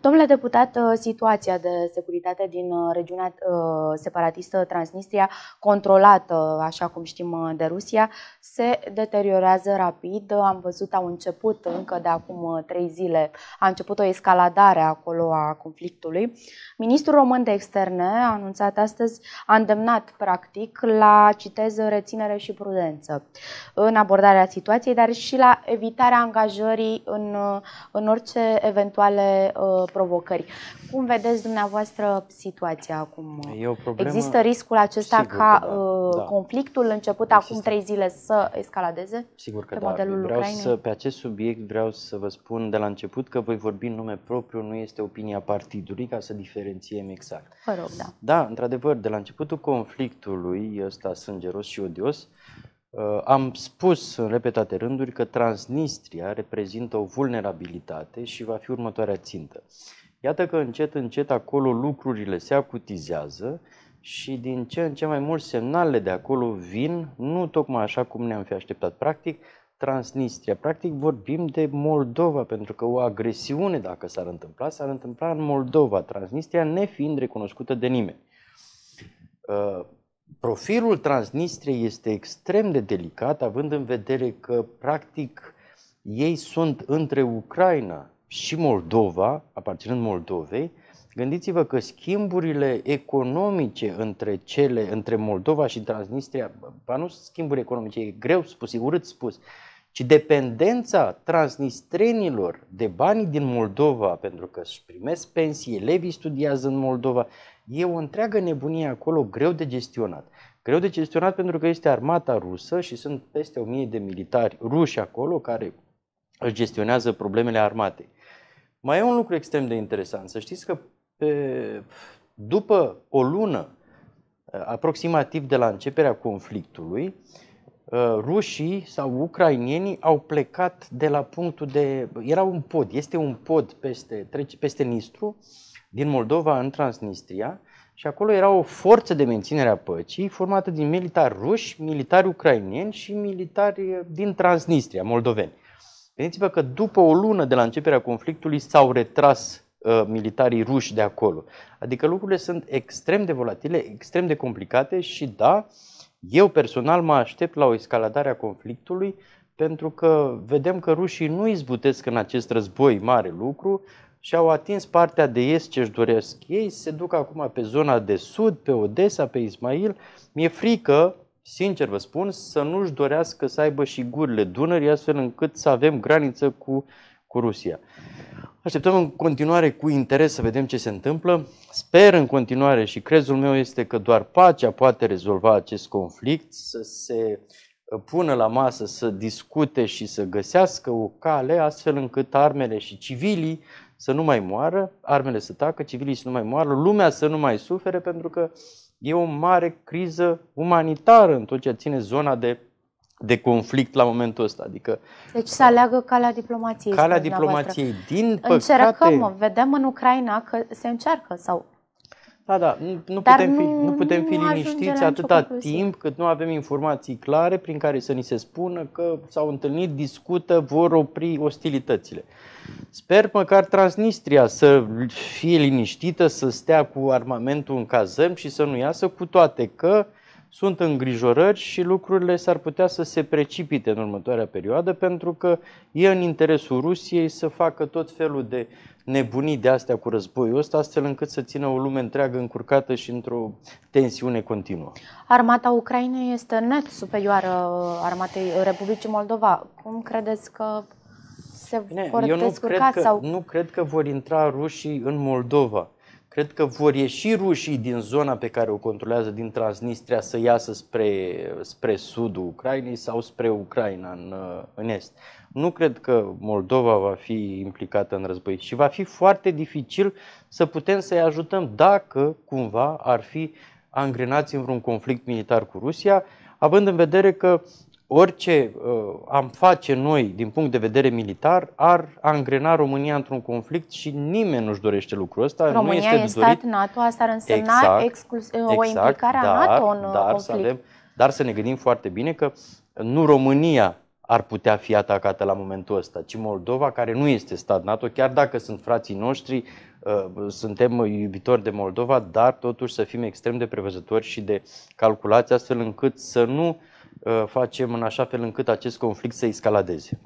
Domnule deputat, uh, situația de securitate din uh, regiunea uh, separatistă Transnistria, controlată, așa cum știm, de Rusia, se deteriorează rapid. Am văzut, au început încă de acum trei zile, a început o escaladare acolo a conflictului. Ministrul român de externe a anunțat astăzi, a îndemnat practic la, citez, reținere și prudență în abordarea situației, dar și la evitarea angajării în, în orice eventuale provocări. Cum vedeți dumneavoastră situația acum? E o problemă, Există riscul acesta sigur ca da, uh, da. conflictul început Există. acum trei zile să escaladeze? Sigur că pe da. Modelul vreau să, pe acest subiect vreau să vă spun de la început că voi vorbi în nume propriu, nu este opinia partidului, ca să diferențiem exact. Vă rog, da. Da, într-adevăr, de la începutul conflictului, ăsta sângeros și odios, Uh, am spus în repetate rânduri că Transnistria reprezintă o vulnerabilitate și va fi următoarea țintă. Iată că încet, încet acolo lucrurile se acutizează și din ce în ce mai mult semnale de acolo vin, nu tocmai așa cum ne-am fi așteptat. Practic, Transnistria. Practic vorbim de Moldova, pentru că o agresiune, dacă s-ar întâmpla, s-ar întâmpla în Moldova, Transnistria nefiind recunoscută de nimeni. Uh, profilul Transnistriei este extrem de delicat, având în vedere că, practic, ei sunt între Ucraina și Moldova, aparținând Moldovei, Gândiți-vă că schimburile economice între cele, între Moldova și Transnistria, ba nu schimburi economice, e greu spus, e urât spus, ci dependența transnistrenilor de bani din Moldova, pentru că își primesc pensii, elevii studiază în Moldova, e o întreagă nebunie acolo greu de gestionat. Greu de gestionat pentru că este armata rusă și sunt peste 1000 de militari ruși acolo care își gestionează problemele armatei. Mai e un lucru extrem de interesant. Să știți că pe, după o lună aproximativ de la începerea conflictului, Uh, rușii sau ucrainienii au plecat de la punctul de... Era un pod, este un pod peste, trece, peste Nistru, din Moldova în Transnistria, și acolo era o forță de menținere a păcii formată din militari ruși, militari ucrainieni și militari uh, din Transnistria, moldoveni. gândiți vă că după o lună de la începerea conflictului s-au retras uh, militarii ruși de acolo. Adică lucrurile sunt extrem de volatile, extrem de complicate și da, uh, eu personal mă aștept la o escaladare a conflictului pentru că vedem că rușii nu izbutesc în acest război mare lucru și au atins partea de est ce își doresc ei, se duc acum pe zona de sud, pe Odessa, pe Ismail. Mi-e frică, sincer vă spun, să nu-și dorească să aibă și gurile Dunării, astfel încât să avem graniță cu, cu Rusia. Așteptăm în continuare cu interes să vedem ce se întâmplă. Sper în continuare și crezul meu este că doar pacea poate rezolva acest conflict, să se ă, pună la masă, să discute și să găsească o cale astfel încât armele și civilii să nu mai moară, armele să tacă, civilii să nu mai moară, lumea să nu mai sufere pentru că e o mare criză umanitară în tot ce ține zona de de conflict la momentul ăsta. Adică, deci să aleagă calea diplomației. Calea diplomației, din păcate... Încercăm, vedem în Ucraina că se încearcă sau... Da, da, nu, nu putem fi, nu putem nu fi liniștiți atâta timp cât nu avem informații clare prin care să ni se spună că s-au întâlnit, discută, vor opri ostilitățile. Sper măcar Transnistria să fie liniștită, să stea cu armamentul în cazăm și să nu iasă cu toate că uh, sunt îngrijorări și lucrurile s-ar putea să se precipite în următoarea perioadă pentru că e în interesul Rusiei să facă tot felul de nebunii de astea cu războiul ăsta, astfel încât să țină o lume întreagă încurcată și într-o tensiune continuă. Armata Ucrainei este net superioară armatei Republicii Moldova. Cum credeți că se vor nu descurca? sau... Nu cred că vor intra rușii în Moldova cred că vor ieși rușii din zona pe care o controlează, din Transnistria, să iasă spre, spre sudul Ucrainei sau spre Ucraina în, în est. Nu cred că Moldova va fi implicată în război și va fi foarte dificil să putem să-i ajutăm dacă cumva ar fi angrenați în vreun conflict militar cu Rusia, având în vedere că orice uh, am face noi din punct de vedere militar ar angrena România într-un conflict și nimeni nu-și dorește lucrul ăsta. România nu este e stat NATO, asta ar însemna exact, exclus- exact, o implicare dar, a NATO în uh, dar conflict. Să avem, dar să ne gândim foarte bine că nu România ar putea fi atacată la momentul ăsta, ci Moldova, care nu este stat NATO, chiar dacă sunt frații noștri, uh, suntem iubitori de Moldova, dar totuși să fim extrem de prevăzători și de calculați astfel încât să nu uh, Uh, facem în așa fel încât acest conflict să escaladeze.